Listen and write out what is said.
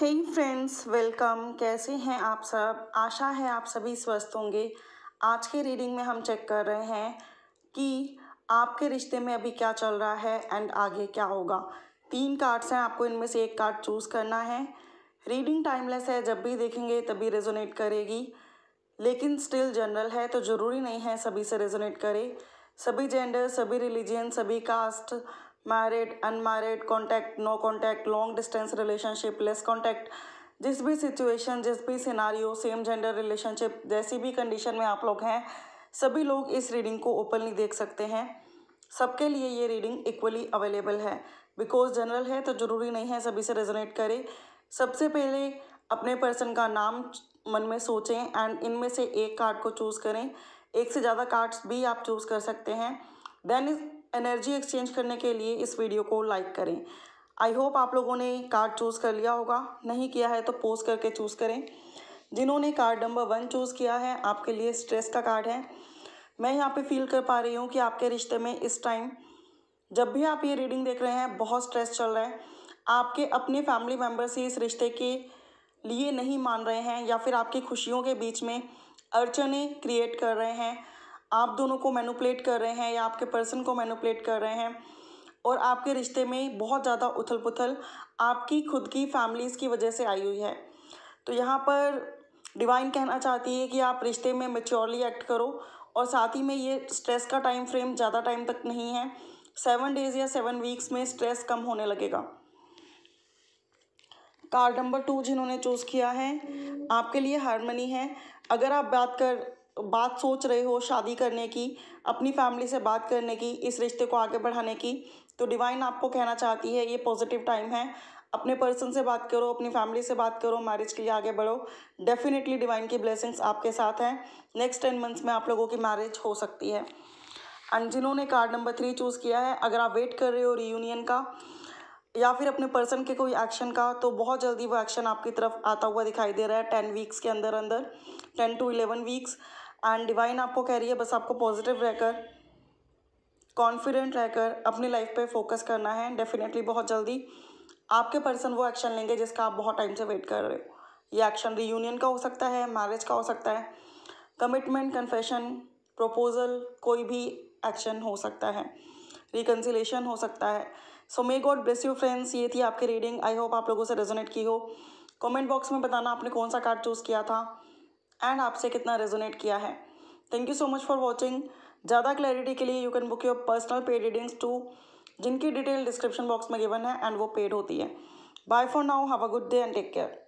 हे friends welcome कैसे हैं आप सब आशा है आप सभी स्वस्थ होंगे आज के रीडिंग में हम चेक कर रहे हैं कि आपके रिश्ते में अभी क्या चल रहा है एंड आगे क्या होगा तीन कार्ड्स हैं आपको इनमें से एक कार्ड चूज़ करना है रीडिंग टाइमलेस है जब भी देखेंगे तभी रेजोनेट करेगी लेकिन स्टिल जनरल है तो ज़रूरी नहीं है सभी से रेजोनेट करे सभी जेंडर सभी रिलीजन सभी caste married unmarried contact no contact long distance relationship less contact जिस भी सिचुएशन जिस भी सिनारियो सेम जेंडर रिलेशनशिप जैसी भी कंडीशन में आप लोग हैं सभी लोग इस रीडिंग को ओपनली देख सकते हैं सबके लिए ये रीडिंग इक्वली अवेलेबल है बिकॉज जनरल है तो ज़रूरी नहीं है सभी से रेजोनेट करे सबसे पहले अपने पर्सन का नाम मन में सोचें एंड इनमें से एक कार्ड को चूज़ करें एक से ज़्यादा कार्ड्स भी आप चूज़ कर सकते हैं देन एनर्जी एक्सचेंज करने के लिए इस वीडियो को लाइक करें आई होप आप लोगों ने कार्ड चूज़ कर लिया होगा नहीं किया है तो पोज करके चूज़ करें जिन्होंने कार्ड नंबर वन चूज़ किया है आपके लिए स्ट्रेस का कार्ड है मैं यहाँ पे फील कर पा रही हूँ कि आपके रिश्ते में इस टाइम जब भी आप ये रीडिंग देख रहे हैं बहुत स्ट्रेस चल रहा है आपके अपने फैमिली मेम्बर्स ही इस रिश्ते के लिए नहीं मान रहे हैं या फिर आपकी खुशियों के बीच में अड़चने क्रिएट कर रहे हैं आप दोनों को मैनुपलेट कर रहे हैं या आपके पर्सन को मैनुपलेट कर रहे हैं और आपके रिश्ते में बहुत ज़्यादा उथल पुथल आपकी खुद की फैमिलीज़ की वजह से आई हुई है तो यहाँ पर डिवाइन कहना चाहती है कि आप रिश्ते में मेच्योरली एक्ट करो और साथ ही में ये स्ट्रेस का टाइम फ्रेम ज़्यादा टाइम तक नहीं है सेवन डेज़ या सेवन वीक्स में स्ट्रेस कम होने लगेगा कार्ड नंबर टू जिन्होंने चूज़ किया है आपके लिए हारमनी है अगर आप बात कर बात सोच रहे हो शादी करने की अपनी फैमिली से बात करने की इस रिश्ते को आगे बढ़ाने की तो डिवाइन आपको कहना चाहती है ये पॉजिटिव टाइम है अपने पर्सन से बात करो अपनी फैमिली से बात करो मैरिज के लिए आगे बढ़ो डेफिनेटली डिवाइन की ब्लेसिंग्स आपके साथ हैं नेक्स्ट टेन मंथ्स में आप लोगों की मैरिज हो सकती है एंड जिन्होंने कार्ड नंबर थ्री चूज़ किया है अगर आप वेट कर रहे हो रीयूनियन का या फिर अपने पर्सन के कोई एक्शन का तो बहुत जल्दी वो एक्शन आपकी तरफ आता हुआ दिखाई दे रहा है टेन वीक्स के अंदर अंदर ten to eleven weeks and divine आपको कह रही है बस आपको पॉजिटिव रहकर कॉन्फिडेंट रहकर अपनी लाइफ पे फोकस करना है डेफिनेटली बहुत जल्दी आपके पर्सन वो एक्शन लेंगे जिसका आप बहुत टाइम से वेट कर रहे हो ये एक्शन रीयूनियन का हो सकता है मैरिज का हो सकता है कमिटमेंट कन्फेशन प्रपोजल कोई भी एक्शन हो सकता है रिकन्सिलेशन हो सकता है so may God bless you friends ये थी आपकी रीडिंग आई होप आप लोगों से रेजोनेट की हो कमेंट बॉक्स में बताना आपने कौन सा कार्ड चूज़ किया था एंड आपसे कितना रेजोनेट किया है thank you so much for watching ज़्यादा क्लैरिटी के लिए you can book your personal paid readings too जिनकी डिटेल डिस्क्रिप्शन बॉक्स में गिवन है एंड वो पेड होती है bye for now have a good day and take care